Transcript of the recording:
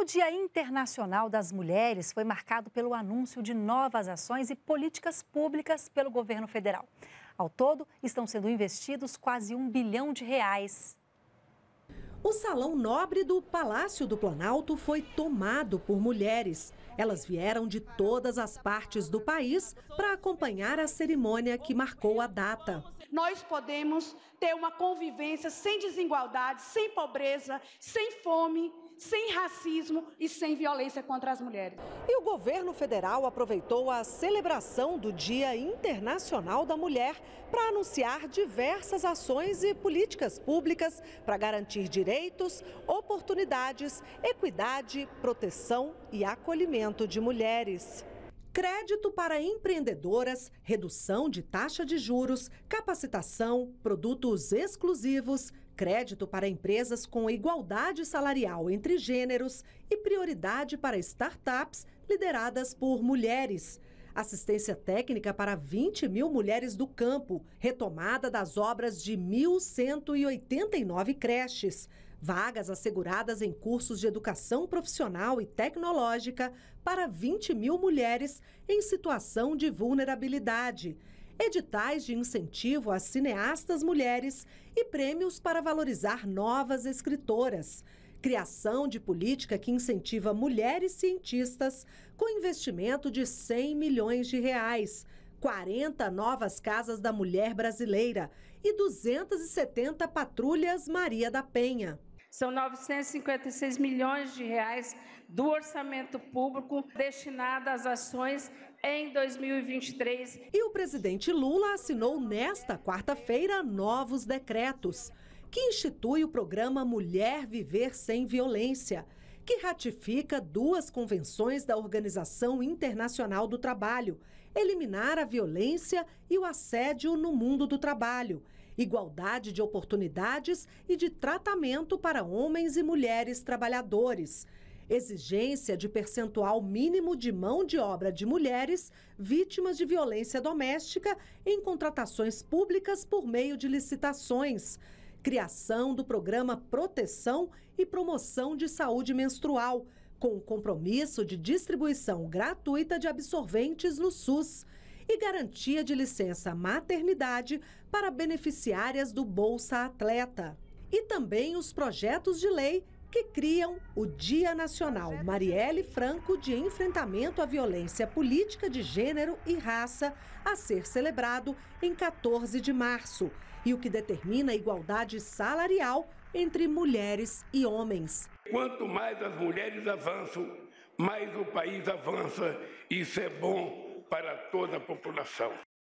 O Dia Internacional das Mulheres foi marcado pelo anúncio de novas ações e políticas públicas pelo governo federal. Ao todo, estão sendo investidos quase um bilhão de reais o salão nobre do Palácio do Planalto foi tomado por mulheres. Elas vieram de todas as partes do país para acompanhar a cerimônia que marcou a data. Nós podemos ter uma convivência sem desigualdade, sem pobreza, sem fome, sem racismo e sem violência contra as mulheres. E o governo federal aproveitou a celebração do Dia Internacional da Mulher para anunciar diversas ações e políticas públicas para garantir direitos direitos, oportunidades, equidade, proteção e acolhimento de mulheres. Crédito para empreendedoras, redução de taxa de juros, capacitação, produtos exclusivos, crédito para empresas com igualdade salarial entre gêneros e prioridade para startups lideradas por mulheres. Assistência técnica para 20 mil mulheres do campo, retomada das obras de 1.189 creches vagas asseguradas em cursos de educação profissional e tecnológica para 20 mil mulheres em situação de vulnerabilidade, editais de incentivo a cineastas mulheres e prêmios para valorizar novas escritoras criação de política que incentiva mulheres cientistas com investimento de 100 milhões de reais, 40 novas casas da mulher brasileira e 270 patrulhas Maria da Penha. São 956 milhões de reais do orçamento público destinado às ações em 2023. E o presidente Lula assinou nesta quarta-feira novos decretos que institui o programa Mulher Viver Sem Violência que ratifica duas convenções da Organização Internacional do Trabalho: eliminar a violência e o assédio no mundo do trabalho, igualdade de oportunidades e de tratamento para homens e mulheres trabalhadores exigência de percentual mínimo de mão de obra de mulheres vítimas de violência doméstica em contratações públicas por meio de licitações, criação do programa Proteção e Promoção de Saúde Menstrual, com o compromisso de distribuição gratuita de absorventes no SUS e garantia de licença maternidade para beneficiárias do Bolsa Atleta. E também os projetos de lei que criam o Dia Nacional Marielle Franco de Enfrentamento à Violência Política de Gênero e Raça, a ser celebrado em 14 de março, e o que determina a igualdade salarial entre mulheres e homens. Quanto mais as mulheres avançam, mais o país avança. Isso é bom para toda a população.